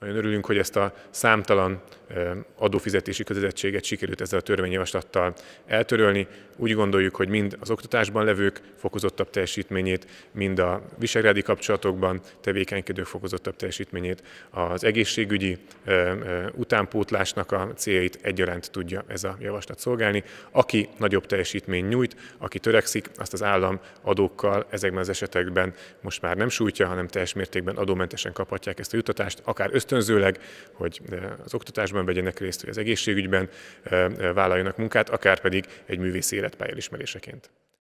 Nagyon örülünk, hogy ezt a számtalan adófizetési kötelezettséget sikerült ezzel a törvényjavaslattal eltörölni. Úgy gondoljuk, hogy mind az oktatásban levők fokozottabb teljesítményét, mind a visegrádi kapcsolatokban tevékenykedők fokozottabb teljesítményét, az egészségügyi utánpótlásnak a céljait egyaránt tudja ez a javaslat szolgálni. Aki nagyobb teljesítmény nyújt, aki törekszik, azt az állam adókkal ezekben az esetekben most már nem sújtja, hanem teljes mértékben adómentesen kaphatják ezt a juttatást, akár ösztön ösztönzőleg, hogy eh, az oktatásban vegyenek részt, hogy az egészségügyben eh, eh, vállaljanak munkát, akár pedig egy művész életpálya ismeréseként.